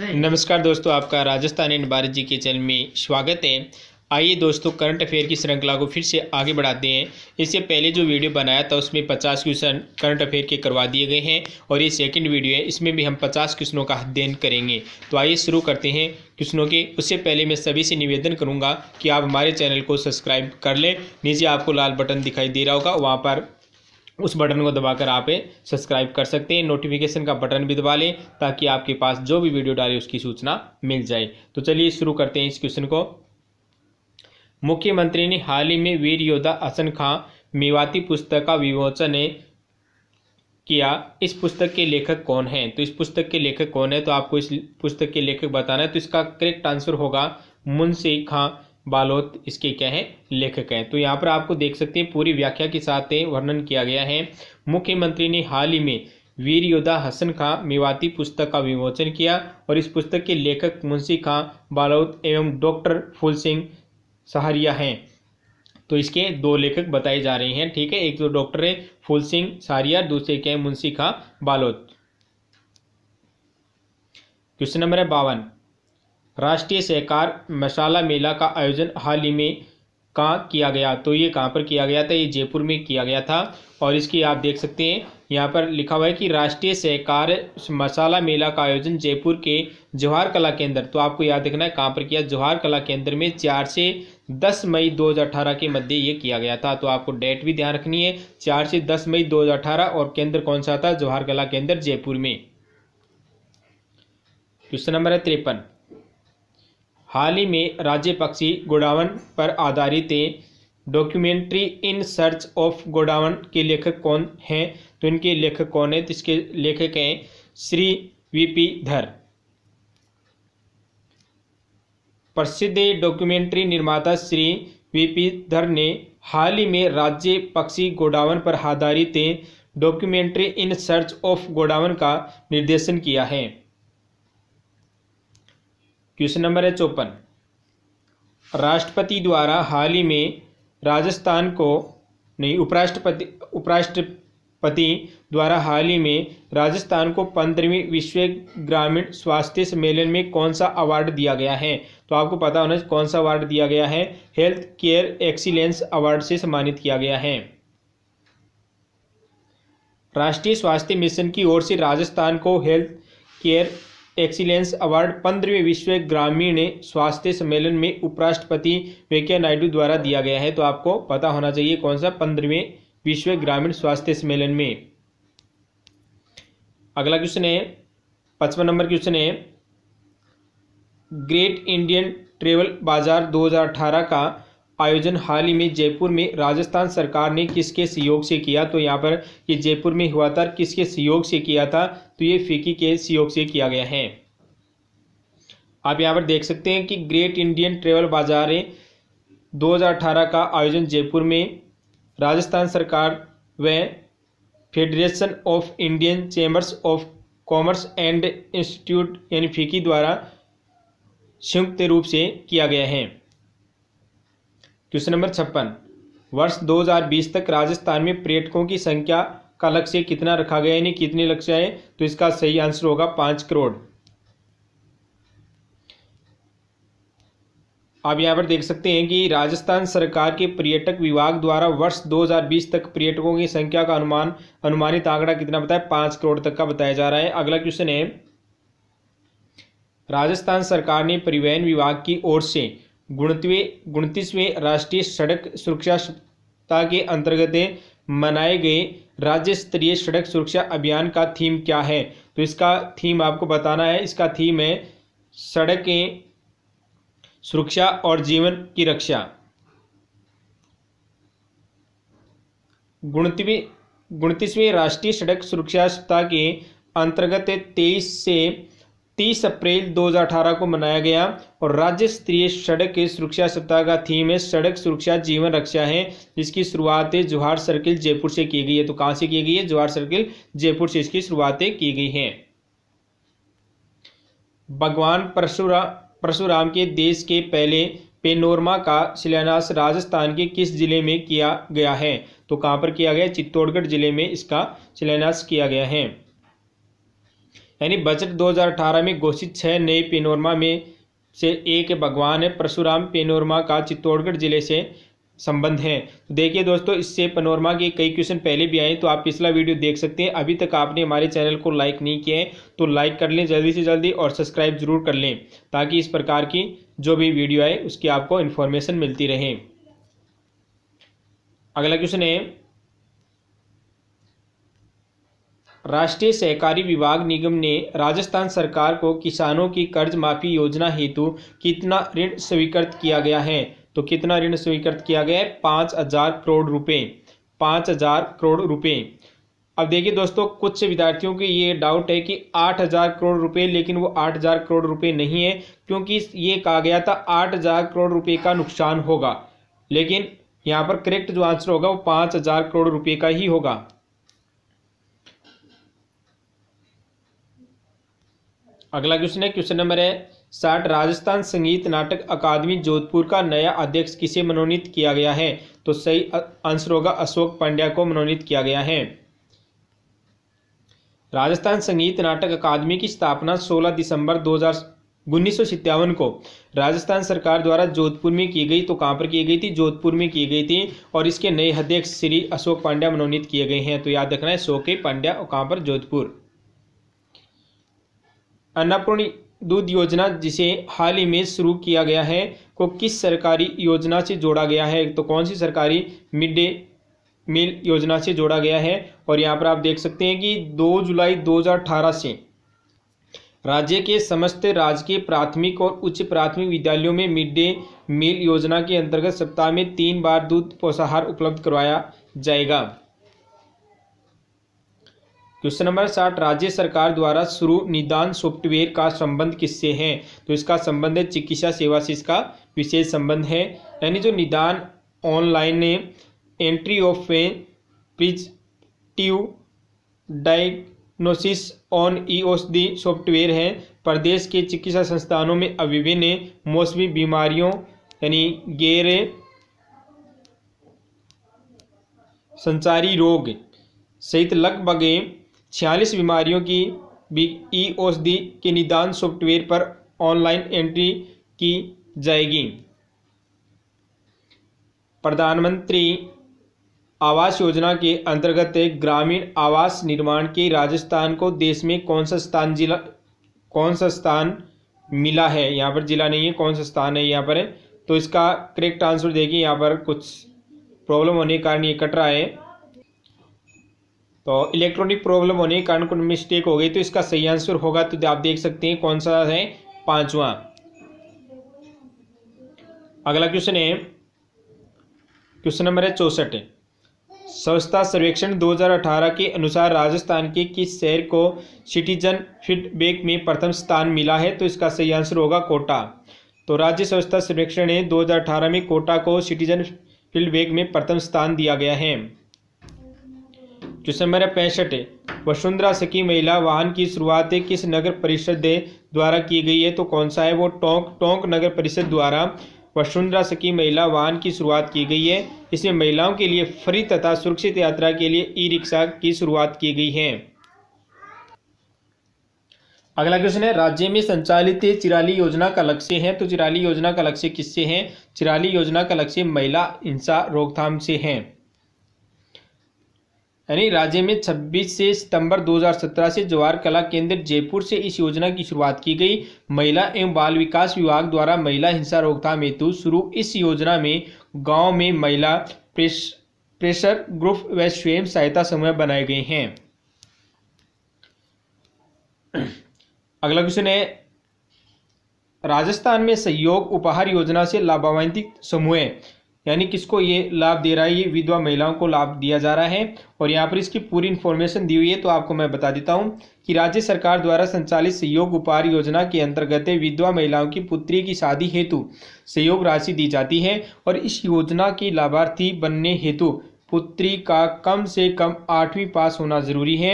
नमस्कार दोस्तों आपका राजस्थान एंड भारत जी के चैनल में स्वागत है आइए दोस्तों करंट अफेयर की श्रृंखला को फिर से आगे बढ़ाते हैं इससे पहले जो वीडियो बनाया था उसमें 50 क्वेश्चन करंट अफेयर के करवा दिए गए हैं और ये सेकंड वीडियो है इसमें भी हम 50 क्वेश्चनों का अध्ययन करेंगे तो आइए शुरू करते हैं क्वेश्चनों के उससे पहले मैं सभी से निवेदन करूँगा कि आप हमारे चैनल को सब्सक्राइब कर लें नीचे आपको लाल बटन दिखाई दे रहा होगा वहाँ पर उस बटन को दबाकर आप सब्सक्राइब कर सकते हैं नोटिफिकेशन का बटन भी दबा लें ताकि आपके पास जो भी वीडियो डाले उसकी सूचना मिल जाए तो चलिए शुरू करते हैं इस क्वेश्चन को मुख्यमंत्री ने हाल ही में वीर योद्धा हसन खां मेवाती पुस्तक का विमोचन किया इस पुस्तक के लेखक कौन है तो इस पुस्तक के लेखक कौन है तो आपको इस पुस्तक के लेखक बताना है तो इसका करेक्ट आंसर होगा मुंशी खां बालोत इसके क्या है लेखक हैं तो यहाँ पर आपको देख सकते हैं पूरी व्याख्या के साथ वर्णन किया गया है मुख्यमंत्री ने हाल ही में वीर योद्धा हसन खां मेवाती पुस्तक का विमोचन किया और इस पुस्तक के लेखक मुंशी खां बालोत एवं डॉक्टर फूल सिंह सहारिया हैं तो इसके दो लेखक बताए जा रहे हैं ठीक है एक तो डॉक्टर है फूल सिंह सहारिया दूसरे के मुंशी खां बालोत क्वेश्चन नंबर है बावन राष्ट्रीय सहकार मसाला मेला का आयोजन हाल ही में कहाँ किया गया तो ये कहाँ पर किया गया था ये जयपुर में किया गया था और इसकी आप देख सकते हैं यहाँ पर लिखा हुआ है कि राष्ट्रीय सहकार मसाला मेला का आयोजन जयपुर के जवाहर कला केंद्र तो आपको याद रखना है कहाँ पर किया जवाहर कला केंद्र में चार से दस मई 2018 के मध्य ये किया गया था तो आपको डेट भी ध्यान रखनी है चार से दस मई 2018 और केंद्र कौन सा था जवाहर कला केंद्र जयपुर में क्वेश्चन नंबर है तिरपन हाल ही में राज्य पक्षी गोडावन पर आधारित documentary in search of Godawan के लेखक कौन हैं तो इनके लेखक कौन है तो इसके लेखक हैं श्री वी पी धर प्रसिद्ध डॉक्यूमेंट्री निर्माता श्री वी पी धर ने हाल ही में राज्य पक्षी गोडावन पर आधारित documentary in search of Godawan का निर्देशन किया है क्वेश्चन नंबर है चौपन राष्ट्रपति द्वारा हाल ही में राजस्थान को नहीं उपराष्ट्रपति उपराष्ट्रपति द्वारा हाल ही में राजस्थान को पंद्रहवीं विश्व ग्रामीण स्वास्थ्य सम्मेलन में कौन सा अवार्ड दिया गया है तो आपको पता होना कौन सा अवार्ड दिया गया है हेल्थ केयर एक्सीलेंस अवार्ड से सम्मानित किया गया है राष्ट्रीय स्वास्थ्य मिशन की ओर से राजस्थान को हेल्थ केयर एक्सीलेंस अवार्ड पंद्रहवें विश्व ग्रामीण स्वास्थ्य सम्मेलन में उपराष्ट्रपति वेंकैया नायडू द्वारा दिया गया है तो आपको पता होना चाहिए कौन सा पंद्रहवें विश्व ग्रामीण स्वास्थ्य सम्मेलन में अगला क्वेश्चन है पचपन नंबर क्वेश्चन है ग्रेट इंडियन ट्रेवल बाजार 2018 का आयोजन हाल ही में जयपुर में राजस्थान सरकार ने किसके सहयोग से किया तो यहाँ पर ये जयपुर में हुआ था किसके सहयोग से किया था तो ये फिक्की के सहयोग से किया गया है आप यहाँ पर देख सकते हैं कि ग्रेट इंडियन ट्रेवल बाजारें 2018 का आयोजन जयपुर में राजस्थान सरकार व federation of Indian chambers of commerce and institute यानी फिक्की द्वारा संयुक्त रूप से किया गया है क्वेश्चन नंबर छप्पन वर्ष 2020 तक राजस्थान में पर्यटकों की संख्या का लक्ष्य कितना रखा गया यानी कितने लक्ष्य है तो इसका सही आंसर होगा पांच करोड़ आप यहाँ पर देख सकते हैं कि राजस्थान सरकार के पर्यटक विभाग द्वारा वर्ष 2020 तक पर्यटकों की संख्या का अनुमान अनुमानित आंकड़ा कितना बताया पांच करोड़ तक का बताया जा रहा है अगला क्वेश्चन है राजस्थान सरकार ने परिवहन विभाग की ओर से गुणतवे उनतीसवें राष्ट्रीय सड़क सुरक्षा सप्ताह के अंतर्गत मनाए गए राज्य स्तरीय सड़क सुरक्षा अभियान का थीम क्या है तो इसका थीम आपको बताना है इसका थीम है सड़कें सुरक्षा और जीवन की रक्षा गुणतवे राष्ट्रीय सड़क सुरक्षा सप्ताह के अंतर्गत तेईस से तीस अप्रैल 2018 को मनाया गया और राज्य स्तरीय सड़क सुरक्षा सप्ताह का थीम है सड़क सुरक्षा जीवन रक्षा है जिसकी शुरुआत जोहार सर्किल जयपुर से की गई है तो कहाँ से की गई है जोहार सर्किल जयपुर से इसकी शुरुआतें की गई हैं भगवान परशुरा परशुराम के देश के पहले पेनोरमा का शिलान्यास राजस्थान के किस जिले में किया गया है तो कहाँ पर किया गया चित्तौड़गढ़ जिले में इसका शिलान्यास किया गया है यानी बजट 2018 में घोषित छह नए पेनोरमा में से एक भगवान है परशुराम पेनोरमा का चित्तौड़गढ़ जिले से संबंध है तो देखिए दोस्तों इससे पनोरमा के कई क्वेश्चन पहले भी आए तो आप पिछला वीडियो देख सकते हैं अभी तक आपने हमारे चैनल को लाइक नहीं किया है तो लाइक कर लें जल्दी से जल्दी और सब्सक्राइब जरूर कर लें ताकि इस प्रकार की जो भी वीडियो आए उसकी आपको इन्फॉर्मेशन मिलती रहे अगला क्वेश्चन है राष्ट्रीय सहकारी विभाग निगम ने राजस्थान सरकार को किसानों की कर्ज माफी योजना हेतु कितना ऋण स्वीकृत किया गया है तो कितना ऋण स्वीकृत किया गया है पाँच हजार करोड़ रुपए पाँच हजार करोड़ रुपए अब देखिए दोस्तों कुछ विद्यार्थियों के ये डाउट है कि आठ हज़ार करोड़ रुपए लेकिन वो आठ हज़ार करोड़ रुपए नहीं है क्योंकि ये कहा गया था आठ हज़ार करोड़ रुपए का नुकसान होगा लेकिन यहाँ पर करेक्ट जो आंसर होगा वो पाँच हज़ार करोड़ रुपए का ही होगा अगला क्वेश्चन है क्वेश्चन नंबर है साठ राजस्थान संगीत नाटक अकादमी जोधपुर का नया अध्यक्ष किसे मनोनीत किया गया है तो सही आंसर होगा अशोक पांड्या को मनोनीत किया गया है राजस्थान संगीत नाटक अकादमी की स्थापना 16 दिसंबर दो उन्नीस को राजस्थान सरकार द्वारा जोधपुर में की गई तो कहाँ पर की गई थी जोधपुर में की गई थी और इसके नए अध्यक्ष श्री अशोक पांड्या मनोनीत किए गए हैं तो याद रखना है अशोक पांड्या और कहाँ पर जोधपुर अन्नपूर्ण दूध योजना जिसे हाल ही में शुरू किया गया है को किस सरकारी योजना से जोड़ा गया है तो कौन सी सरकारी मिड डे मील योजना से जोड़ा गया है और यहाँ पर आप देख सकते हैं कि 2 जुलाई 2018 से राज्य के समस्त राजकीय प्राथमिक और उच्च प्राथमिक विद्यालयों में मिड डे मील योजना के अंतर्गत सप्ताह में तीन बार दूध पोषाहार उपलब्ध करवाया जाएगा क्वेश्चन नंबर साठ राज्य सरकार द्वारा शुरू निदान सॉफ्टवेयर का संबंध किससे है तो इसका संबंध है चिकित्सा सेवा से इसका विशेष संबंध है यानी जो Nidan online entry of a presumptive diagnosis on e Aushadhi software है प्रदेश के चिकित्सा संस्थानों में विभिन्न मौसमी बीमारियों यानी गैर संचारी रोग सहित लगभग छियालीस बीमारियों की भी ई औषधि के निदान सॉफ्टवेयर पर ऑनलाइन एंट्री की जाएगी प्रधानमंत्री आवास योजना के अंतर्गत ग्रामीण आवास निर्माण के राजस्थान को देश में कौन सा स्थान जिला कौन सा स्थान मिला है यहाँ पर जिला नहीं है कौन सा स्थान है यहाँ पर है तो इसका करेक्ट आंसर देखिए यहाँ पर कुछ प्रॉब्लम होने के कारण ये कट रहा है तो इलेक्ट्रॉनिक प्रॉब्लम होने के कारण कोई मिस्टेक हो गई तो इसका सही आंसर होगा तो आप देख सकते हैं कौन सा है पांचवा अगला क्वेश्चन है क्वेश्चन नंबर है चौसठ स्वच्छता सर्वेक्षण 2018 के अनुसार राजस्थान के किस शहर को सिटीजन फीडबैक में प्रथम स्थान मिला है तो इसका सही आंसर होगा कोटा तो राज्य स्वच्छता सर्वेक्षण ने 2018 में कोटा को सिटीजन फीडबैक में प्रथम स्थान दिया गया है है पैंसठ वसुंधरा सखी महिला वाहन की शुरुआत किस नगर परिषद द्वारा की गई है तो कौन सा है वो टोंक टोंक नगर परिषद द्वारा वसुंधरा सखी महिला वाहन की शुरुआत की गई है इसमें महिलाओं के लिए फ्री तथा सुरक्षित यात्रा के लिए ई रिक्शा की शुरुआत की गई है अगला क्वेश्चन है राज्य में संचालित चिराली योजना का लक्ष्य है तो चिराली योजना का लक्ष्य किससे है चिराली योजना का लक्ष्य महिला हिंसा रोकथाम से है यानी राज्य में 26 से सितंबर 2017 से जवाहर कला केंद्र जयपुर से इस योजना की शुरुआत की गई महिला एवं बाल विकास विभाग द्वारा महिला हिंसा रोकथाम हेतु शुरू इस योजना में गांव में महिला प्रेश, प्रेशर ग्रुप व स्वयं सहायता समूह बनाए गए हैं अगला क्वेश्चन है राजस्थान में सहयोग उपहार योजना से लाभान्वित समूह यानी किसको ये लाभ दे रहा है ये विधवा महिलाओं को लाभ दिया जा रहा है और यहाँ पर इसकी पूरी इन्फॉर्मेशन दी हुई है तो आपको मैं बता देता हूँ कि राज्य सरकार द्वारा संचालित सहयोग उपहार योजना के अंतर्गत विधवा महिलाओं की पुत्री की शादी हेतु सहयोग राशि दी जाती है और इस योजना की लाभार्थी बनने हेतु पुत्री का कम से कम आठवीं पास होना जरूरी है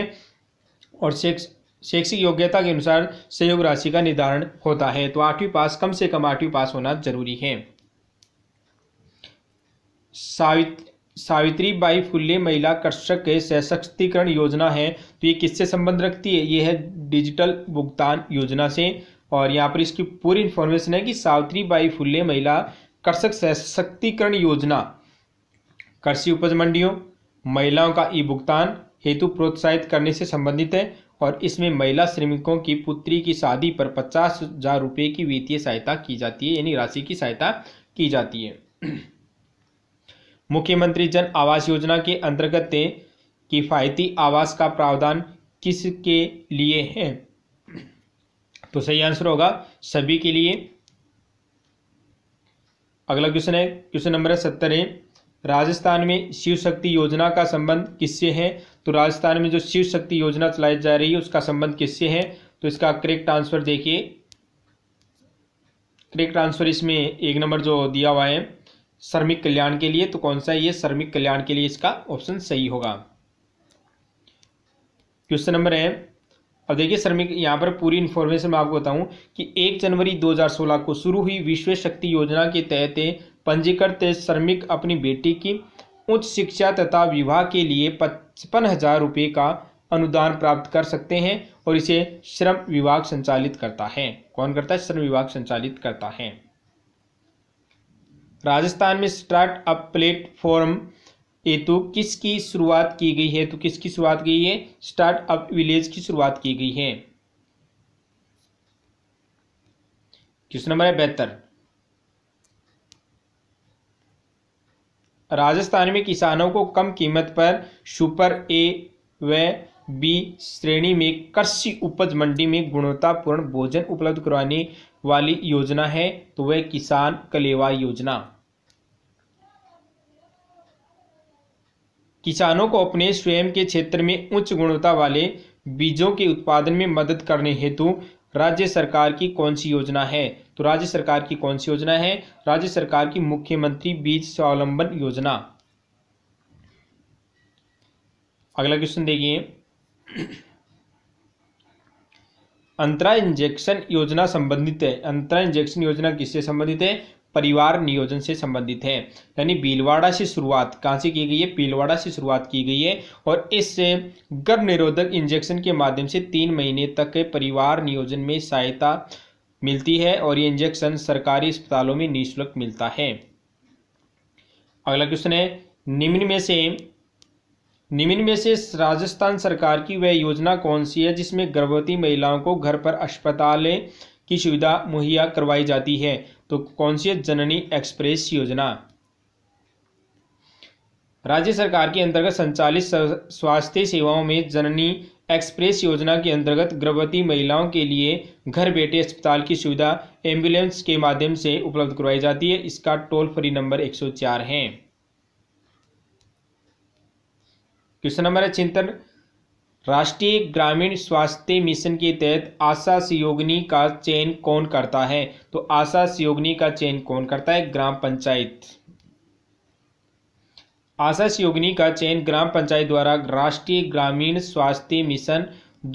और सेक्स शैक्षिक योग्यता के अनुसार सहयोग राशि का निर्धारण होता है तो आठवीं पास कम से कम आठवीं पास होना जरूरी है सावित सावित्री बाई फुल्ले महिला कृषक सशक्तिकरण योजना है तो ये किससे संबंध रखती है ये है डिजिटल भुगतान योजना से और यहाँ पर इसकी पूरी इन्फॉर्मेशन है कि सावित्री बाई फुल्ले महिला कृषक सशक्तिकरण योजना कृषि उपज मंडियों महिलाओं का ई भुगतान हेतु प्रोत्साहित करने से संबंधित है और इसमें महिला श्रमिकों की पुत्री की शादी पर पचास हजार रुपये की वित्तीय सहायता की जाती है यानी राशि की सहायता की जाती है मुख्यमंत्री जन आवास योजना के अंतर्गत किफ़ायती आवास का प्रावधान किसके लिए है तो सही आंसर होगा सभी के लिए अगला क्वेश्चन है क्वेश्चन नंबर सत्तर है राजस्थान में शिव शक्ति योजना का संबंध किससे है तो राजस्थान में जो शिव शक्ति योजना चलाई जा रही है उसका संबंध किससे है तो इसका करेक्ट आंसर देखिए करेक्ट आंसर इसमें एक नंबर जो दिया हुआ है श्रमिक कल्याण के लिए तो कौन सा है ये श्रमिक कल्याण के लिए इसका ऑप्शन सही होगा क्वेश्चन नंबर है अब देखिए श्रमिक यहाँ पर पूरी इन्फॉर्मेशन मैं आपको बताऊं कि एक जनवरी 2016 को शुरू हुई विश्व शक्ति योजना के तहत पंजीकृत श्रमिक अपनी बेटी की उच्च शिक्षा तथा विवाह के लिए पचपन हजार रुपये का अनुदान प्राप्त कर सकते हैं और इसे श्रम विभाग संचालित करता है कौन करता है श्रम विभाग संचालित करता है राजस्थान में स्टार्टअप प्लेटफॉर्म प्लेटफॉर्म हेतु किसकी शुरुआत की गई है तो किसकी शुरुआत की गई है स्टार्टअप विलेज की शुरुआत की गई है क्वेश्चन नंबर है बेहतर राजस्थान में किसानों को कम कीमत पर सुपर ए व बी श्रेणी में कृषि उपज मंडी में गुणवत्तापूर्ण भोजन उपलब्ध करवाने वाली योजना है तो वह किसान कलेवा योजना किसानों को अपने स्वयं के क्षेत्र में उच्च गुणवत्ता वाले बीजों के उत्पादन में मदद करने हेतु राज्य सरकार की कौन सी योजना है तो राज्य सरकार की कौन सी योजना है राज्य सरकार की मुख्यमंत्री बीज स्वावलंबन योजना अगला क्वेश्चन देखिए अंतरा इंजेक्शन योजना संबंधित है अंतरा इंजेक्शन योजना किससे संबंधित है परिवार नियोजन से संबंधित है यानी भीलवाड़ा से शुरुआत कहाँ से की गई है पीलवाड़ा से शुरुआत की गई है और इस गर्भ निरोधक इंजेक्शन के माध्यम से तीन महीने तक परिवार नियोजन में सहायता मिलती है और ये इंजेक्शन सरकारी अस्पतालों में निःशुल्क मिलता है अगला क्वेश्चन है निम्न में से निम्न में से राजस्थान सरकार की वह योजना कौन सी है जिसमें गर्भवती महिलाओं को घर पर अस्पताल की सुविधा मुहैया करवाई जाती है तो कौनसियत जननी एक्सप्रेस योजना राज्य सरकार के अंतर्गत संचालित स्वास्थ्य सेवाओं में जननी एक्सप्रेस योजना के अंतर्गत गर्भवती महिलाओं के लिए घर बैठे अस्पताल की सुविधा एम्बुलेंस के माध्यम से उपलब्ध करवाई जाती है इसका टोल फ्री नंबर 104 है क्वेश्चन नंबर है चिंतन राष्ट्रीय ग्रामीण स्वास्थ्य मिशन के तहत आशा सहयोगिनी का चयन कौन करता है तो आशा सहयोगिनी का चयन कौन करता है ग्राम पंचायत आशा सहयोगिनी का चयन ग्राम पंचायत द्वारा राष्ट्रीय ग्रामीण स्वास्थ्य मिशन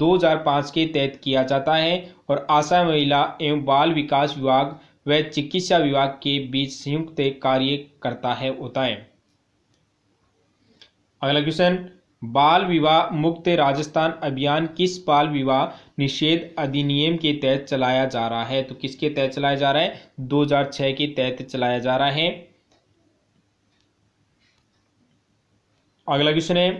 2005 के तहत किया जाता है और आशा महिला एवं बाल विकास विभाग व चिकित्सा विभाग के बीच संयुक्त कार्य करता है होता है अगला क्वेश्चन बाल विवाह मुक्त राजस्थान अभियान किस बाल विवाह निषेध अधिनियम के तहत चलाया जा रहा है तो किसके तहत चलाया जा रहा है 2006 के तहत चलाया जा रहा है अगला क्वेश्चन है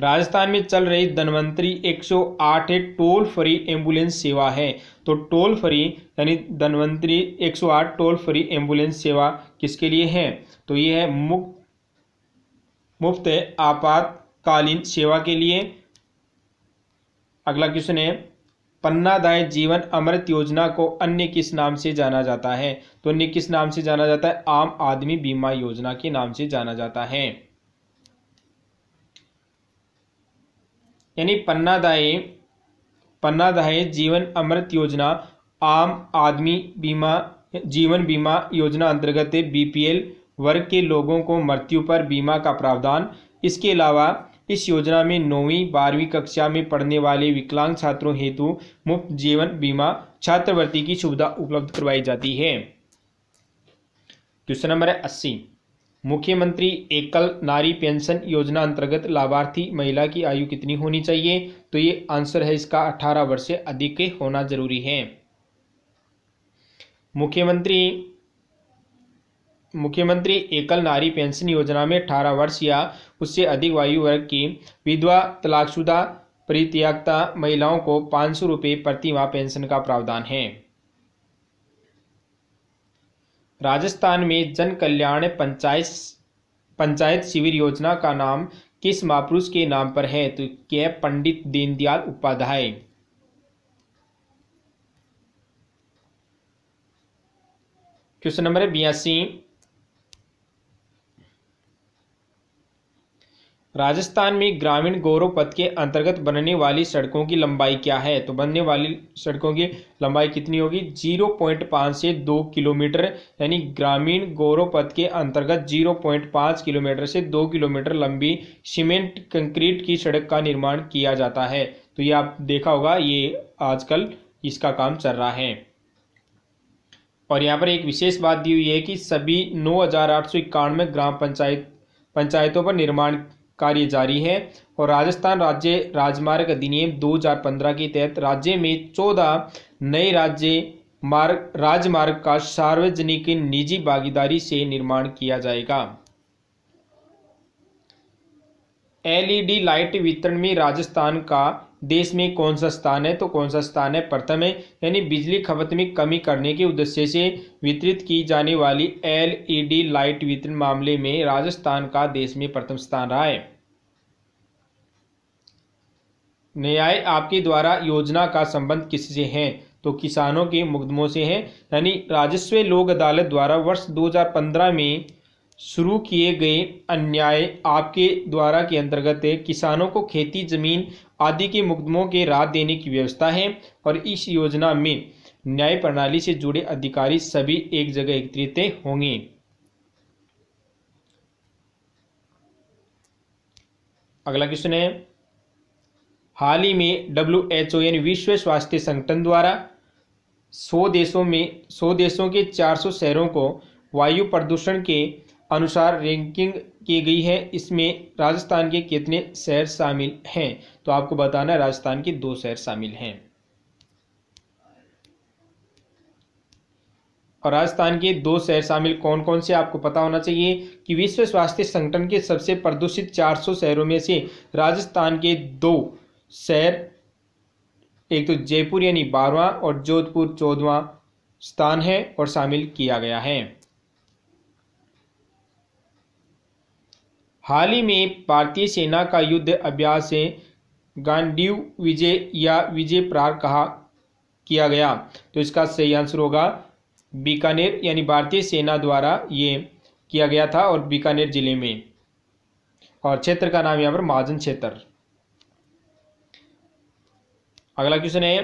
राजस्थान में चल रही धनवंतरी 108 टोल फ्री एम्बुलेंस सेवा है तो टोल फ्री यानी धनवंतरी 108 टोल फ्री एम्बुलेंस सेवा किसके लिए है तो ये है मुक्त मुफ्त आपातकालीन सेवा के लिए अगला क्वेश्चन है पन्नादाय जीवन अमृत योजना को अन्य किस नाम से जाना जाता है तो अन्य किस नाम से जाना जाता है आम आदमी बीमा योजना के नाम से जाना जाता है यानी पन्नादाय पन्नादाय जीवन अमृत योजना आम आदमी बीमा जीवन बीमा योजना अंतर्गत बीपीएल वर्ग के लोगों को मृत्यु पर बीमा का प्रावधान इसके अलावा इस योजना में नौवीं बारहवीं कक्षा में पढ़ने वाले विकलांग छात्रों हेतु मुफ्त जीवन बीमा छात्रवृत्ति की सुविधा उपलब्ध करवाई जाती है क्वेश्चन नंबर अस्सी मुख्यमंत्री एकल नारी पेंशन योजना अंतर्गत लाभार्थी महिला की आयु कितनी होनी चाहिए तो ये आंसर है इसका 18 वर्ष से अधिक होना जरूरी है मुख्यमंत्री मुख्यमंत्री एकल नारी पेंशन योजना में अठारह वर्ष या उससे अधिक आयु वर्ग की विधवा तलाकशुदा परित्यागता महिलाओं को पाँच सौ रुपये प्रतिमाह पेंशन का प्रावधान है राजस्थान में जन कल्याण पंचायत पंचायत शिविर योजना का नाम किस महापुरुष के नाम पर है तो क्या पंडित दीनदयाल उपाध्याय क्वेश्चन नंबर बयासी राजस्थान में ग्रामीण गौरव पथ के अंतर्गत बनने वाली सड़कों की लंबाई क्या है तो बनने वाली सड़कों की लंबाई कितनी होगी जीरो पॉइंट पाँच से दो किलोमीटर यानी ग्रामीण गौरव पथ के अंतर्गत जीरो पॉइंट पाँच किलोमीटर से दो किलोमीटर लंबी सीमेंट कंक्रीट की सड़क का निर्माण किया जाता है तो ये आप देखा होगा ये आजकल इसका काम चल रहा है और यहाँ पर एक विशेष बात दी हुई है कि सभी नौ ग्राम पंचायत पंचायतों पर निर्माण कार्य जारी है और राजस्थान राज्य राजमार्ग अधिनियम 2015 के तहत राज्य में 14 नए राज्य मार्ग राजमार्ग का सार्वजनिक निजी भागीदारी से निर्माण किया जाएगा एलईडी लाइट वितरण में राजस्थान का देश में कौन सा स्थान है तो कौन सा स्थान है प्रथम है यानी बिजली खपत में कमी करने के उद्देश्य से वितरित की जाने वाली एलईडी लाइट वितरण मामले में राजस्थान का देश में प्रथम स्थान रहा है न्याय आपके द्वारा योजना का संबंध किससे है तो किसानों के मुकदमों से है यानी राजस्व लोक अदालत द्वारा वर्ष 2015 में शुरू किए गए अन्याय आपके द्वारा के अंतर्गत किसानों को खेती जमीन आदि के मुकदमों के राहत देने की व्यवस्था है और इस योजना में न्याय प्रणाली से जुड़े अधिकारी सभी एक जगह एकत्रित होंगे अगला क्वेश्चन है हाल ही में डब्ल्यू एच ओ यानी विश्व स्वास्थ्य संगठन द्वारा सौ देशों में सौ देशों के 400 शहरों को वायु प्रदूषण के अनुसार रैंकिंग की गई है इसमें राजस्थान के कितने शहर शामिल हैं तो आपको बताना है राजस्थान के दो शहर शामिल हैं और राजस्थान के दो शहर शामिल कौन कौन से आपको पता होना चाहिए कि विश्व स्वास्थ्य संगठन के सबसे प्रदूषित 400 शहरों में से राजस्थान के दो शहर एक तो जयपुर यानी बारवा और जोधपुर चौदवा स्थान है और शामिल किया गया है हाल ही में भारतीय सेना का युद्ध अभ्यास गांडीव विजय या विजय प्रार कहा किया गया तो इसका सही आंसर होगा बीकानेर यानी भारतीय सेना द्वारा ये किया गया था और बीकानेर जिले में और क्षेत्र का नाम यहाँ पर महाजन क्षेत्र अगला क्वेश्चन है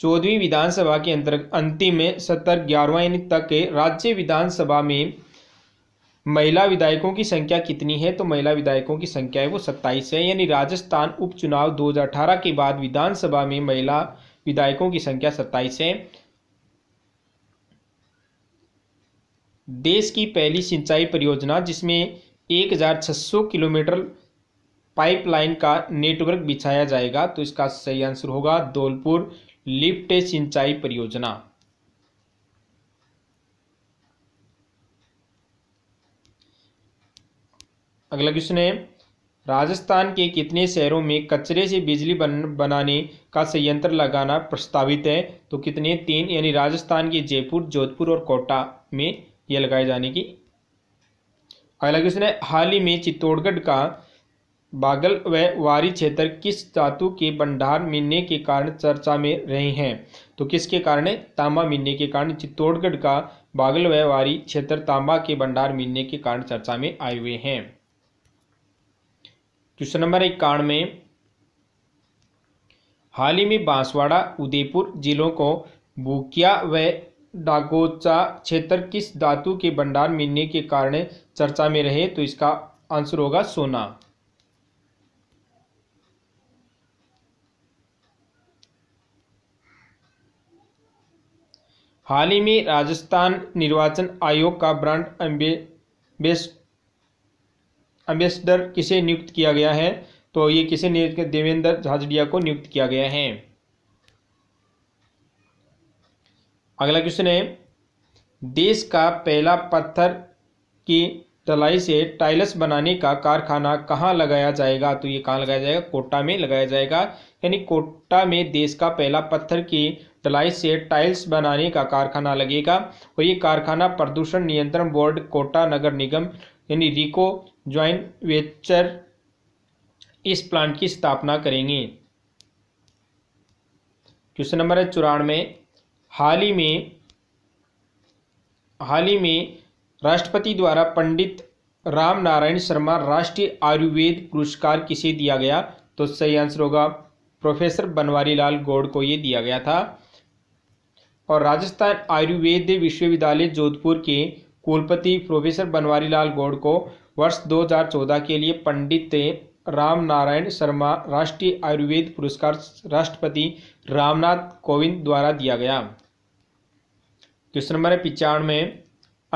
चौदहवीं विधानसभा के अंतर अंतिम सत्तर ग्यारहवा तक राज्य विधानसभा में महिला विधायकों की संख्या कितनी है तो महिला विधायकों की संख्या है वो सत्ताईस है यानी राजस्थान उपचुनाव 2018 के बाद विधानसभा में महिला विधायकों की संख्या सत्ताईस है देश की पहली सिंचाई परियोजना जिसमें 1600 किलोमीटर पाइपलाइन का नेटवर्क बिछाया जाएगा तो इसका सही आंसर होगा धौलपुर लिफ्ट सिंचाई परियोजना अगला क्वेश्चन है राजस्थान के कितने शहरों में कचरे से बिजली बन बनाने का संयंत्र लगाना प्रस्तावित है तो कितने तीन यानी राजस्थान के जयपुर जोधपुर और कोटा में यह लगाए जाने की अगला क्वेश्चन है हाल ही में चित्तौड़गढ़ का बागल व वारी क्षेत्र किस धातु के भंडार मिलने के कारण चर्चा में रहे हैं तो किसके कारण है तांबा मिलने के कारण चित्तौड़गढ़ का बागल व वारी क्षेत्र तांबा के भंडार मिलने के कारण चर्चा में आए हुए हैं क्वेश्चन नंबर इक्यानवे हाल ही में बांसवाड़ा उदयपुर जिलों को बुकिया व डागोचा क्षेत्र किस धातु के भंडार मिलने के कारण चर्चा में रहे तो इसका आंसर होगा सोना हाल ही में राजस्थान निर्वाचन आयोग का ब्रांड एम्बे एम्बेसडर किसे नियुक्त किया गया है तो ये किसे नियुक्त देवेंद्र झाजड़िया को नियुक्त किया गया है अगला क्वेश्चन है देश का पहला पत्थर की ढलाई से टाइल्स बनाने का कारखाना कहाँ लगाया जाएगा तो ये कहाँ लगाया जाएगा कोटा में लगाया जाएगा यानी कोटा में देश का पहला पत्थर की ढलाई से टाइल्स बनाने का कारखाना लगेगा और ये कारखाना प्रदूषण नियंत्रण बोर्ड कोटा नगर निगम यानी रिको ज्वाइंट वेचर इस प्लांट की स्थापना करेंगे क्वेश्चन नंबर है चौरानवे हाल ही में हाल ही में राष्ट्रपति द्वारा पंडित राम नारायण शर्मा राष्ट्रीय आयुर्वेद पुरस्कार किसे दिया गया तो सही आंसर होगा प्रोफेसर बनवारी लाल गौड़ को ये दिया गया था और राजस्थान आयुर्वेद विश्वविद्यालय जोधपुर के कुलपति प्रोफेसर बनवारी लाल गौड़ को वर्ष 2014 के लिए पंडित राम नारायण शर्मा राष्ट्रीय आयुर्वेद पुरस्कार राष्ट्रपति रामनाथ कोविंद द्वारा दिया गया क्वेश्चन नंबर पिचानवे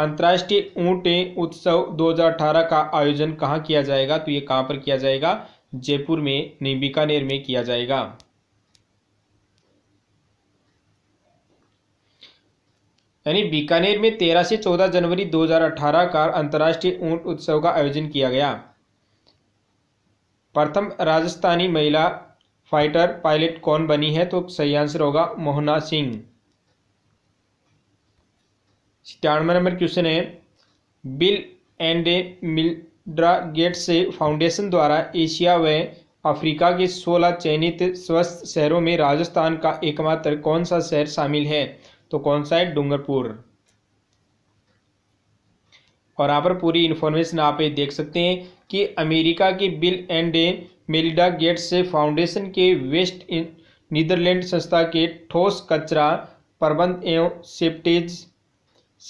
अंतर्राष्ट्रीय ऊँट उत्सव 2018 का आयोजन कहाँ किया जाएगा तो ये कहाँ पर किया जाएगा जयपुर में नहीं बीकानेर में किया जाएगा यानी बीकानेर में 13 से 14 जनवरी 2018 का अंतर्राष्ट्रीय ऊंट उत्सव का आयोजन किया गया प्रथम राजस्थानी महिला फाइटर पायलट कौन बनी है तो सही आंसर होगा मोहना सिंह सितानवे नंबर क्वेश्चन है Bill and Melinda Gates foundation द्वारा एशिया व अफ्रीका के 16 चयनित स्वस्थ शहरों में राजस्थान का एकमात्र कौन सा शहर शामिल है तो कौन सा है डूंगरपुर और यहाँ पर पूरी इन्फॉर्मेशन आप ये देख सकते हैं कि अमेरिका के Bill and Melinda Gates foundation के वेस्ट नीदरलैंड संस्था के ठोस कचरा प्रबंध एवं सेप्टेज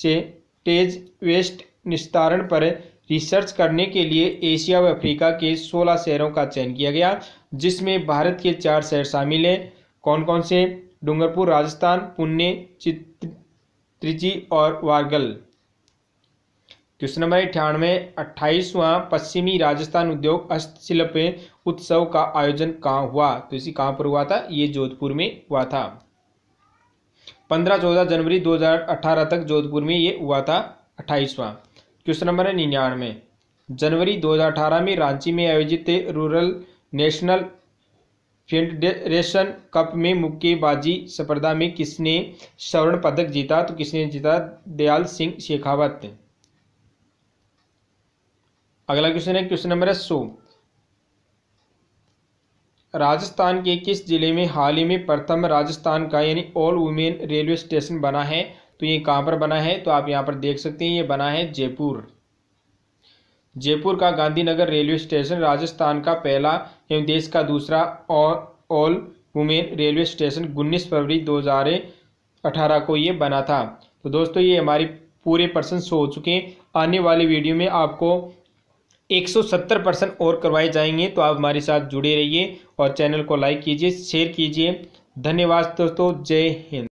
से टेज वेस्ट निस्तारण पर रिसर्च करने के लिए एशिया व अफ्रीका के 16 शहरों का चयन किया गया जिसमें भारत के चार शहर शामिल हैं कौन कौन से डूंगरपुर राजस्थान पुणे त्रिची और वारगल क्वेश्चन नंबर अठानवे अट्ठाईसवां पश्चिमी राजस्थान उद्योग हस्तशिल्प उत्सव का आयोजन कहाँ हुआ तो इसी कहाँ पर हुआ था ये जोधपुर में हुआ था पंद्रह चौदह जनवरी दो हजार अठारह तक जोधपुर में ये हुआ था अट्ठाईसवां क्वेश्चन नंबर है निन्यानवे जनवरी दो हजार अठारह में रांची में आयोजित रूरल नेशनल फेडरेशन कप में मुक्केबाजी स्पर्धा में किसने स्वर्ण पदक जीता तो किसने जीता दयाल सिंह शेखावत अगला क्वेश्चन है क्वेश्चन नंबर है सो राजस्थान के किस जिले में हाल ही में प्रथम राजस्थान का यानी ऑल वुमेन रेलवे स्टेशन बना है तो ये कहां पर बना है तो आप यहां पर देख सकते हैं ये बना है जयपुर जयपुर का गांधीनगर रेलवे स्टेशन राजस्थान का पहला एवं देश का दूसरा ऑल वुमेन रेलवे स्टेशन उन्नीस फरवरी दो हज़ार अठारह को ये बना था तो दोस्तों ये हमारे पूरे पर्सन हो चुके हैं आने वाले वीडियो में आपको 170 परसेंट और करवाए जाएंगे तो आप हमारे साथ जुड़े रहिए और चैनल को लाइक कीजिए शेयर कीजिए धन्यवाद दोस्तों जय हिंद